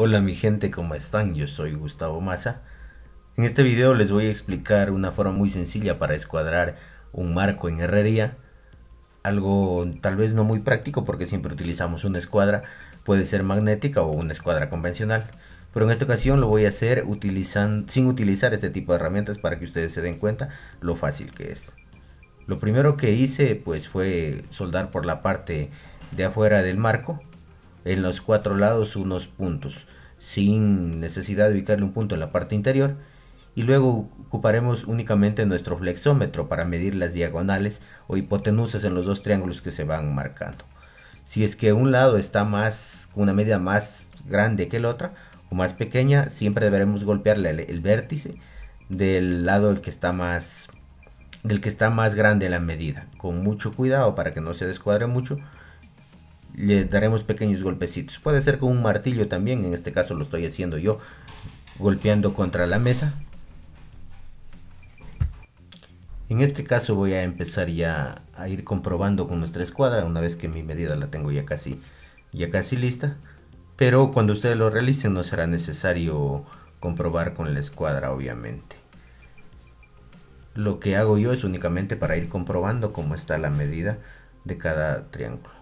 Hola mi gente, ¿cómo están? Yo soy Gustavo Massa. En este video les voy a explicar una forma muy sencilla para escuadrar un marco en herrería. Algo tal vez no muy práctico porque siempre utilizamos una escuadra, puede ser magnética o una escuadra convencional. Pero en esta ocasión lo voy a hacer sin utilizar este tipo de herramientas para que ustedes se den cuenta lo fácil que es. Lo primero que hice pues fue soldar por la parte de afuera del marco en los cuatro lados unos puntos, sin necesidad de ubicarle un punto en la parte interior. Y luego ocuparemos únicamente nuestro flexómetro para medir las diagonales o hipotenusas en los dos triángulos que se van marcando. Si es que un lado está más, con una medida más grande que la otra o más pequeña, siempre deberemos golpearle el, vértice del lado el que está más del que está más grande la medida con mucho cuidado para que no se descuadre mucho le daremos pequeños golpecitos. Puede ser con un martillo también, en este caso lo estoy haciendo yo, golpeando contra la mesa. En este caso voy a empezar ya a ir comprobando con nuestra escuadra una vez que mi medida la tengo ya casi, ya casi lista. Pero cuando ustedes lo realicen no será necesario comprobar con la escuadra obviamente. Lo que hago yo es únicamente para ir comprobando cómo está la medida de cada triángulo.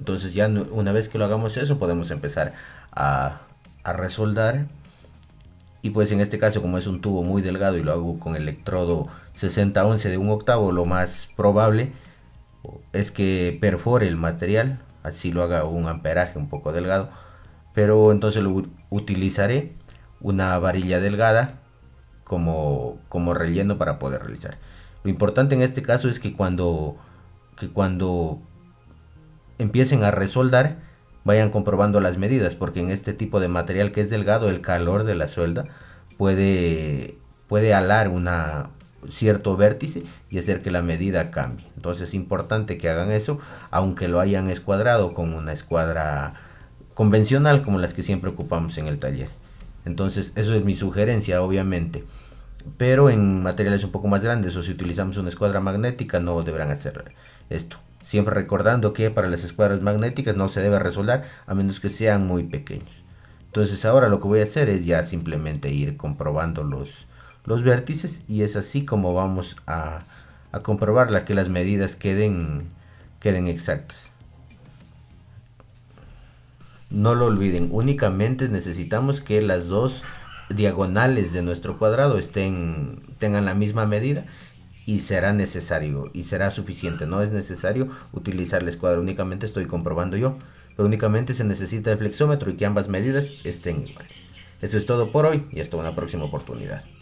Entonces ya una vez que lo hagamos eso podemos empezar a, resoldar. Y pues en este caso como es un tubo muy delgado y lo hago con electrodo 6011 de un octavo, lo más probable es que perfore el material, así lo haga un amperaje un poco delgado. Pero entonces lo utilizaré una varilla delgada como, como relleno para poder realizar. Lo importante en este caso es que cuando, que cuando empiecen a resoldar, vayan comprobando las medidas, porque en este tipo de material que es delgado, el calor de la suelda puede, puede alar una, cierto vértice y hacer que la medida cambie. Entonces es importante que hagan eso, aunque lo hayan escuadrado con una escuadra convencional como las que siempre ocupamos en el taller. Entonces eso es mi sugerencia, obviamente. Pero en materiales un poco más grandes o si utilizamos una escuadra magnética no deberán hacer esto siempre recordando que para las escuadras magnéticas no se debe resolver a menos que sean muy pequeños. Entonces ahora lo que voy a hacer es ya simplemente ir comprobando los, los vértices y es así como vamos a, comprobar que las medidas queden, queden exactas. No lo olviden, únicamente necesitamos que las dos diagonales de nuestro cuadrado estén, tengan la misma medida y será necesario y será suficiente. No es necesario utilizar la escuadra, únicamente estoy comprobando yo, pero únicamente se necesita el flexómetro y que ambas medidas estén iguales. Eso es todo por hoy y hasta una próxima oportunidad.